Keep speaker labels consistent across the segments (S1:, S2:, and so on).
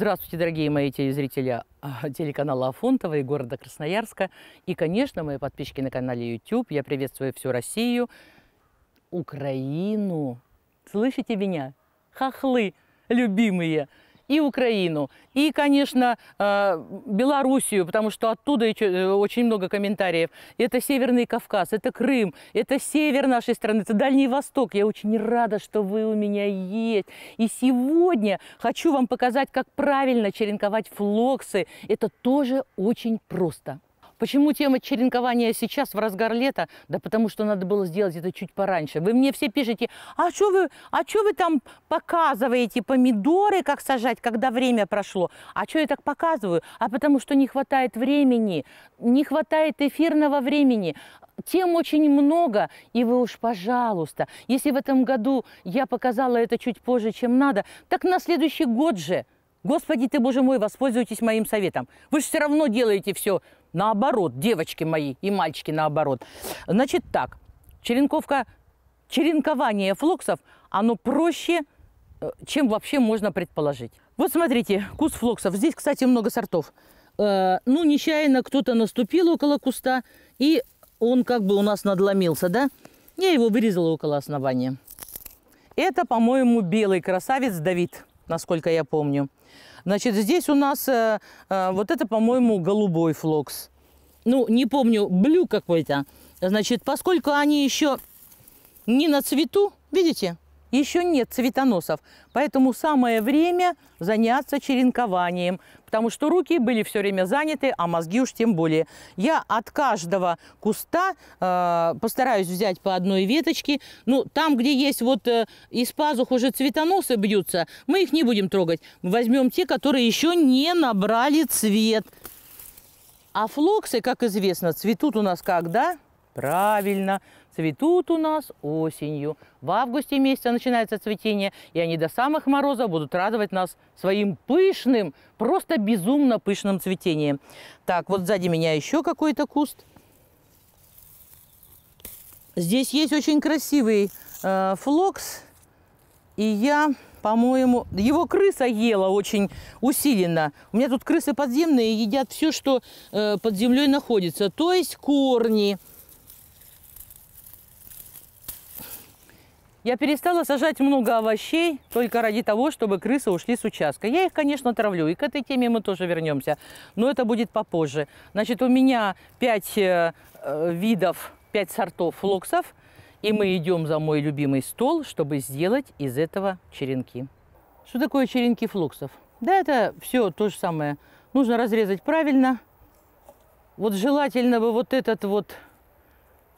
S1: Здравствуйте, дорогие мои телезрители а, телеканала Афонтова и города Красноярска. И, конечно, мои подписчики на канале YouTube. Я приветствую всю Россию, Украину. Слышите меня? Хохлы, любимые! и Украину, и, конечно, э, Белоруссию, потому что оттуда э, очень много комментариев. Это Северный Кавказ, это Крым, это север нашей страны, это Дальний Восток. Я очень рада, что вы у меня есть. И сегодня хочу вам показать, как правильно черенковать флоксы. Это тоже очень просто. Почему тема черенкования сейчас, в разгар лета? Да потому что надо было сделать это чуть пораньше. Вы мне все пишете, а что вы, а что вы там показываете помидоры, как сажать, когда время прошло? А что я так показываю? А потому что не хватает времени, не хватает эфирного времени. Тем очень много, и вы уж, пожалуйста, если в этом году я показала это чуть позже, чем надо, так на следующий год же, Господи ты, Боже мой, воспользуйтесь моим советом. Вы же все равно делаете все Наоборот, девочки мои и мальчики наоборот. Значит так, черенковка, черенкование флоксов, оно проще, э, чем вообще можно предположить. Вот смотрите, куст флоксов. Здесь, кстати, много сортов. Э, ну, нечаянно кто-то наступил около куста, и он как бы у нас надломился, да? Я его вырезала около основания. Это, по-моему, белый красавец Давид насколько я помню. Значит, здесь у нас э, э, вот это, по-моему, голубой флокс. Ну, не помню, блю какой-то. Значит, поскольку они еще не на цвету, видите, еще нет цветоносов. Поэтому самое время заняться черенкованием, потому что руки были все время заняты, а мозги уж тем более. Я от каждого куста э, постараюсь взять по одной веточке. Ну, там, где есть вот э, из пазух уже цветоносы бьются, мы их не будем трогать. возьмем те, которые еще не набрали цвет. А флоксы, как известно, цветут у нас когда? Правильно, цветут у нас осенью. В августе месяце начинается цветение, и они до самых морозов будут радовать нас своим пышным, просто безумно пышным цветением. Так, вот сзади меня еще какой-то куст. Здесь есть очень красивый э, флокс, и я, по-моему, его крыса ела очень усиленно. У меня тут крысы подземные едят все, что э, под землей находится, то есть корни. Я перестала сажать много овощей только ради того, чтобы крысы ушли с участка. Я их, конечно, травлю, и к этой теме мы тоже вернемся, но это будет попозже. Значит, у меня 5 э, э, видов, 5 сортов флоксов, и мы идем за мой любимый стол, чтобы сделать из этого черенки. Что такое черенки флоксов? Да, это все то же самое. Нужно разрезать правильно. Вот желательно бы вот этот вот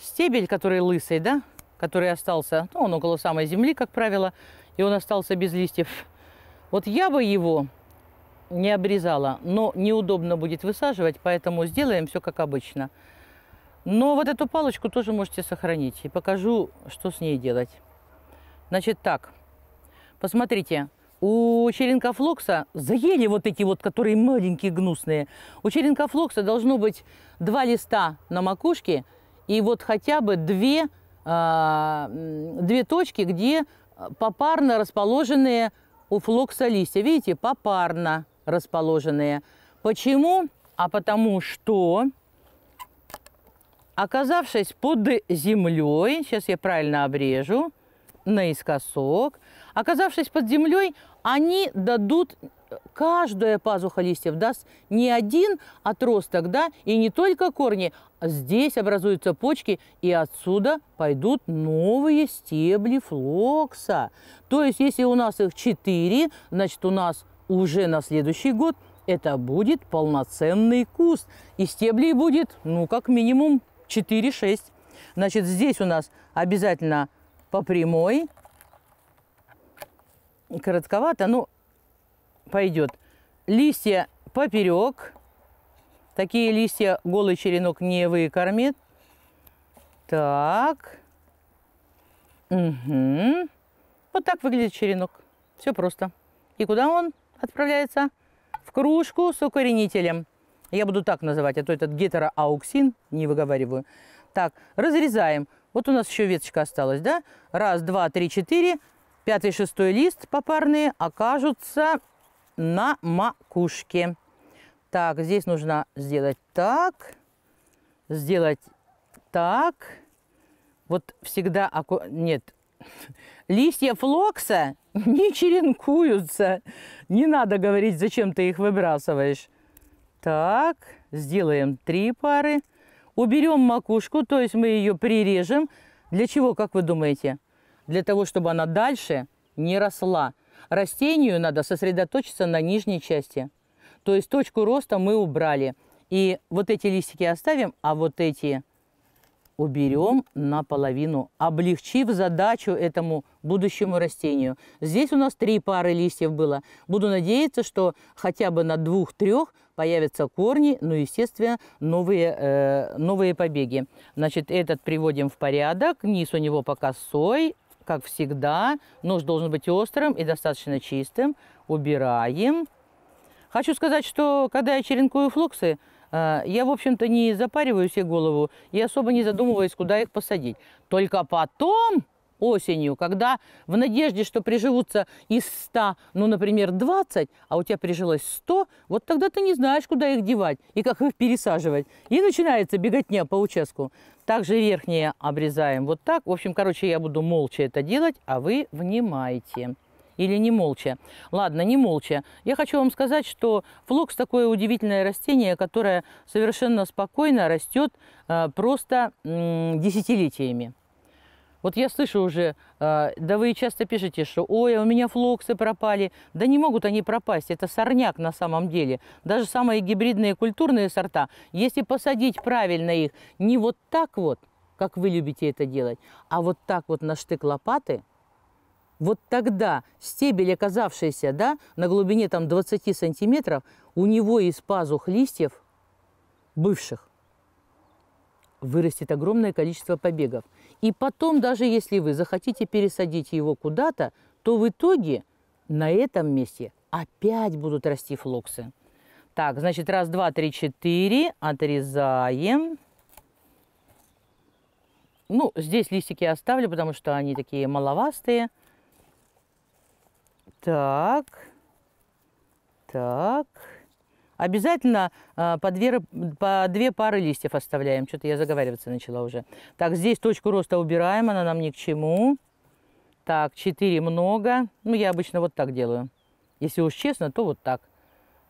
S1: стебель, который лысый, да, который остался, ну, он около самой земли, как правило, и он остался без листьев. Вот я бы его не обрезала, но неудобно будет высаживать, поэтому сделаем все как обычно. Но вот эту палочку тоже можете сохранить и покажу, что с ней делать. Значит так, посмотрите, у черенков черенкофлокса заели вот эти вот, которые маленькие, гнусные. У черенков черенкофлокса должно быть два листа на макушке и вот хотя бы две а, две точки, где э, попарно расположенные у флокса листья. Видите, попарно расположенные. Почему? А потому что, оказавшись под землей, сейчас я правильно обрежу, наискосок, оказавшись под землей, они дадут каждая пазуха листьев даст не один отросток, да, и не только корни. Здесь образуются почки, и отсюда пойдут новые стебли флокса. То есть, если у нас их четыре значит, у нас уже на следующий год это будет полноценный куст. И стеблей будет, ну, как минимум 4-6. Значит, здесь у нас обязательно по прямой. Коротковато, но ну, пойдет. Листья поперек. Такие листья голый черенок не выкормит. Так. Угу. Вот так выглядит черенок. Все просто. И куда он отправляется? В кружку с укоренителем. Я буду так называть, а то этот гетероауксин, не выговариваю. Так, разрезаем. Вот у нас еще веточка осталась, да? Раз, два, три, четыре. Пятый, шестой лист попарные окажутся на макушке. Так, здесь нужно сделать так, сделать так. Вот всегда... Нет. Листья флокса не черенкуются. Не надо говорить, зачем ты их выбрасываешь. Так, сделаем три пары. Уберем макушку, то есть мы ее прирежем. Для чего, как вы думаете? Для того, чтобы она дальше не росла растению надо сосредоточиться на нижней части. То есть точку роста мы убрали. И вот эти листики оставим, а вот эти уберем наполовину, облегчив задачу этому будущему растению. Здесь у нас три пары листьев было. Буду надеяться, что хотя бы на двух-трех появятся корни, ну, естественно, новые, э, новые побеги. Значит, этот приводим в порядок. Низ у него пока сой, как всегда, нож должен быть острым и достаточно чистым. Убираем. Хочу сказать, что когда я черенкую флоксы, э, я, в общем-то, не запариваю себе голову и особо не задумываюсь, куда их посадить. Только потом осенью, когда в надежде, что приживутся из 100, ну, например, 20, а у тебя прижилось 100, вот тогда ты не знаешь, куда их девать и как их пересаживать. И начинается беготня по участку. Также верхние обрезаем вот так. В общем, короче, я буду молча это делать, а вы внимайте или не молча? Ладно, не молча. Я хочу вам сказать, что флокс такое удивительное растение, которое совершенно спокойно растет э, просто десятилетиями. Вот я слышу уже, а, да вы часто пишете, что ой, а у меня флоксы пропали. Да не могут они пропасть, это сорняк на самом деле. Даже самые гибридные культурные сорта, если посадить правильно их, не вот так вот, как вы любите это делать, а вот так вот на штык лопаты, вот тогда стебель, оказавшийся да, на глубине там, 20 сантиметров, у него из пазух листьев бывших вырастет огромное количество побегов. И потом, даже если вы захотите пересадить его куда-то, то в итоге на этом месте опять будут расти флоксы. Так, значит, раз, два, три, четыре, отрезаем. Ну, здесь листики оставлю, потому что они такие маловастые. Так, так, Обязательно а, по, две, по две пары листьев оставляем. Что-то я заговариваться начала уже. Так, здесь точку роста убираем, она нам ни к чему. Так, 4 много. Ну, я обычно вот так делаю. Если уж честно, то вот так.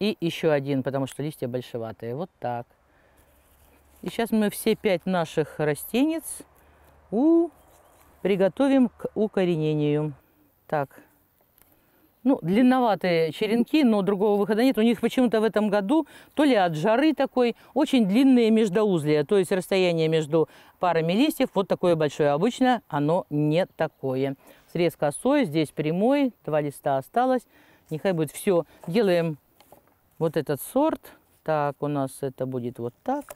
S1: И еще один, потому что листья большеватые. Вот так. И сейчас мы все пять наших растениц у... приготовим к укоренению. Так, ну, длинноватые черенки, но другого выхода нет. У них почему-то в этом году, то ли от жары такой, очень длинные междоузлия, то есть расстояние между парами листьев вот такое большое. Обычно оно не такое. Срез косой, здесь прямой, два листа осталось. Нехай будет все. Делаем вот этот сорт. Так, у нас это будет вот так.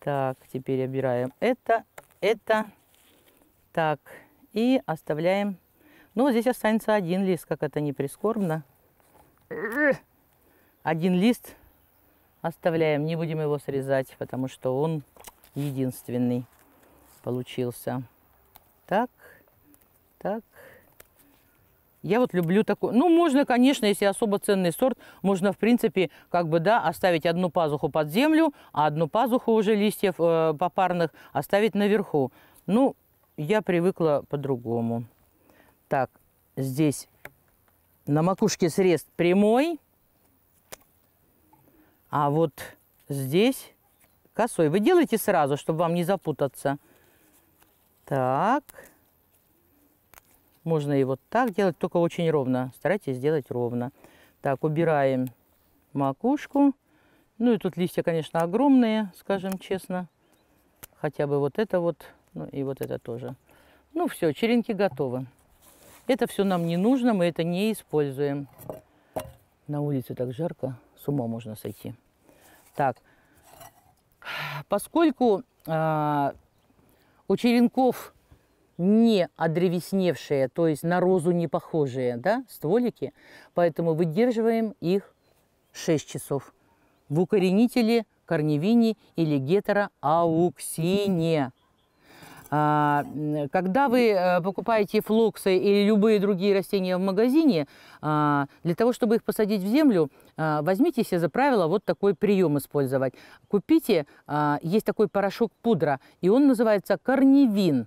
S1: Так, теперь обираем это, это. Так, и оставляем ну здесь останется один лист, как это не прискорбно. Один лист оставляем, не будем его срезать, потому что он единственный получился. Так, так. Я вот люблю такой. Ну, можно, конечно, если особо ценный сорт, можно, в принципе, как бы, да, оставить одну пазуху под землю, а одну пазуху уже листьев э, попарных оставить наверху. Ну, я привыкла по-другому. Так, здесь на макушке срез прямой, а вот здесь косой. Вы делаете сразу, чтобы вам не запутаться. Так. Можно и вот так делать, только очень ровно. Старайтесь делать ровно. Так, убираем макушку. Ну и тут листья, конечно, огромные, скажем честно. Хотя бы вот это вот, ну и вот это тоже. Ну все, черенки готовы. Это все нам не нужно, мы это не используем. На улице так жарко, с ума можно сойти. Так, поскольку э, а, у черенков не одревесневшие, то есть на розу не похожие да, стволики, поэтому выдерживаем их 6 часов в укоренителе корневине или гетероауксине. А, когда вы э, покупаете флоксы или любые другие растения в магазине, а, для того, чтобы их посадить в землю, а, возьмите себе за правило вот такой прием использовать. Купите, есть такой порошок пудра, и он называется корневин.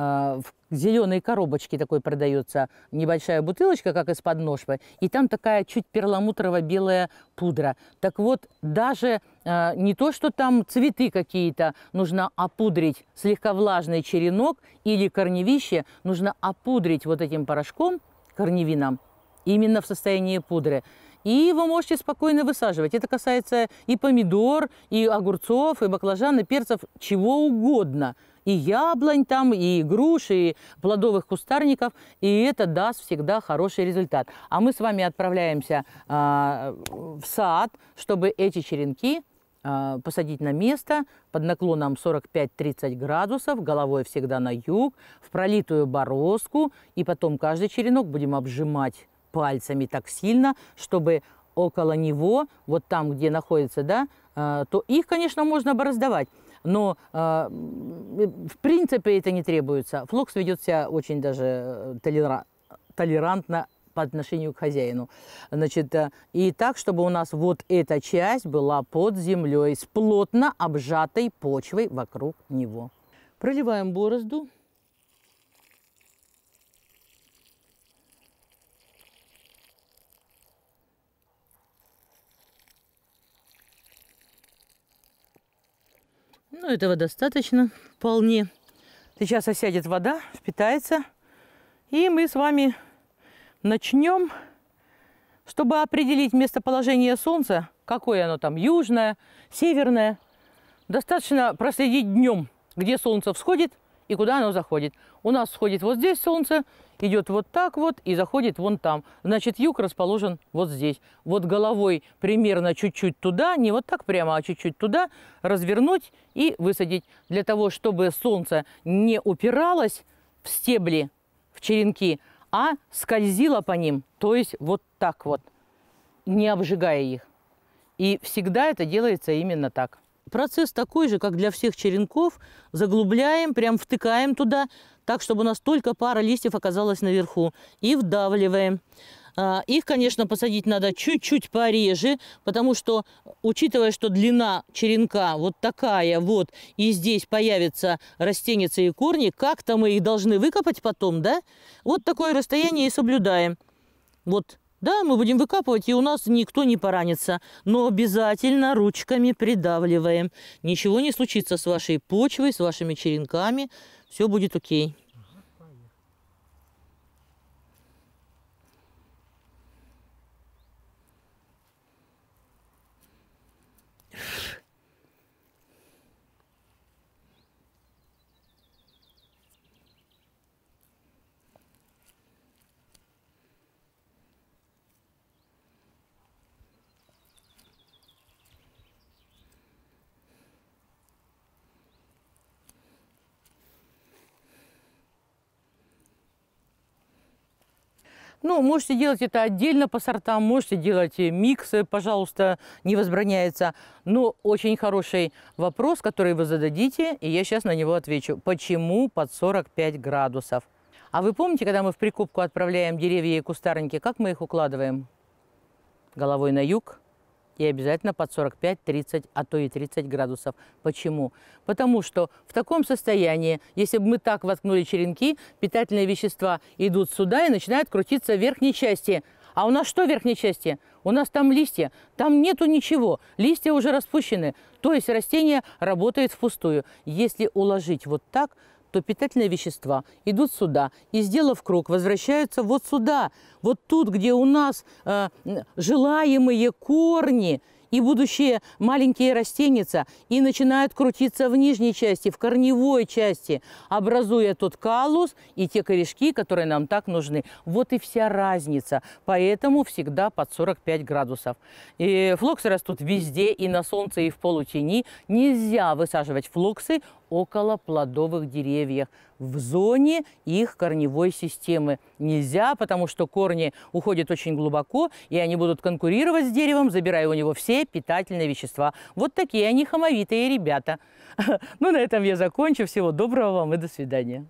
S1: А, в зеленой коробочке такой продается небольшая бутылочка, как из-под ножпы, и там такая чуть перламутрово-белая пудра. Так вот, даже э, не то, что там цветы какие-то, нужно опудрить слегка влажный черенок или корневище, нужно опудрить вот этим порошком, корневином, именно в состоянии пудры и вы можете спокойно высаживать. Это касается и помидор, и огурцов, и баклажаны, перцев, чего угодно. И яблонь там, и груши, и плодовых кустарников. И это даст всегда хороший результат. А мы с вами отправляемся э, в сад, чтобы эти черенки а, посадить на место под наклоном 45-30 градусов, головой всегда на юг, в пролитую бороздку, и потом каждый черенок будем обжимать пальцами так сильно, чтобы около него, вот там, где находится, да, э, то их, конечно, можно образдавать. Но, э, в принципе, это не требуется. Флокс ведет себя очень даже э, толерантно по отношению к хозяину. Значит, и так, чтобы у нас вот эта часть была под землей, с плотно обжатой почвой вокруг него. Проливаем борозду Ну, этого достаточно вполне. Сейчас осядет вода, впитается. И мы с вами начнем, чтобы определить местоположение Солнца, какое оно там, южное, северное. Достаточно проследить днем, где Солнце всходит и куда оно заходит. У нас всходит вот здесь Солнце, идет вот так вот и заходит вон там. Значит, юг расположен вот здесь. Вот головой примерно чуть-чуть туда, не вот так прямо, а чуть-чуть туда, развернуть и высадить. Для того, чтобы солнце не упиралось в стебли, в черенки, а скользило по ним, то есть вот так вот, не обжигая их. И всегда это делается именно так. Процесс такой же, как для всех черенков. Заглубляем, прям втыкаем туда, так, чтобы у нас только пара листьев оказалась наверху. И вдавливаем. А, их, конечно, посадить надо чуть-чуть пореже, потому что, учитывая, что длина черенка вот такая вот, и здесь появятся растеницы и корни, как-то мы их должны выкопать потом, да? Вот такое расстояние и соблюдаем. Вот, да, мы будем выкапывать, и у нас никто не поранится. Но обязательно ручками придавливаем. Ничего не случится с вашей почвой, с вашими черенками все будет окей. Ну, можете делать это отдельно по сортам, можете делать э, миксы, пожалуйста, не возбраняется. Но очень хороший вопрос, который вы зададите, и я сейчас на него отвечу. Почему под 45 градусов? А вы помните, когда мы в прикупку отправляем деревья и кустарники, как мы их укладываем? Головой на юг, и обязательно под 45-30, а то и 30 градусов. Почему? Потому что в таком состоянии, если бы мы так воткнули черенки, питательные вещества идут сюда и начинают крутиться в верхней части. А у нас что в верхней части? У нас там листья, там нету ничего, листья уже распущены. То есть растение работает впустую. Если уложить вот так, то питательные вещества идут сюда и, сделав круг, возвращаются вот сюда, вот тут, где у нас э, желаемые корни и будущие маленькие растеница, и начинают крутиться в нижней части, в корневой части, образуя тот калус и те корешки, которые нам так нужны. Вот и вся разница. Поэтому всегда под 45 градусов. И флоксы растут везде, и на солнце, и в полутени. Нельзя высаживать флоксы около плодовых деревьев в зоне их корневой системы. Нельзя, потому что корни уходят очень глубоко, и они будут конкурировать с деревом, забирая у него все питательные вещества. Вот такие они хомовитые ребята. Ну, на этом я закончу. Всего доброго вам и до свидания.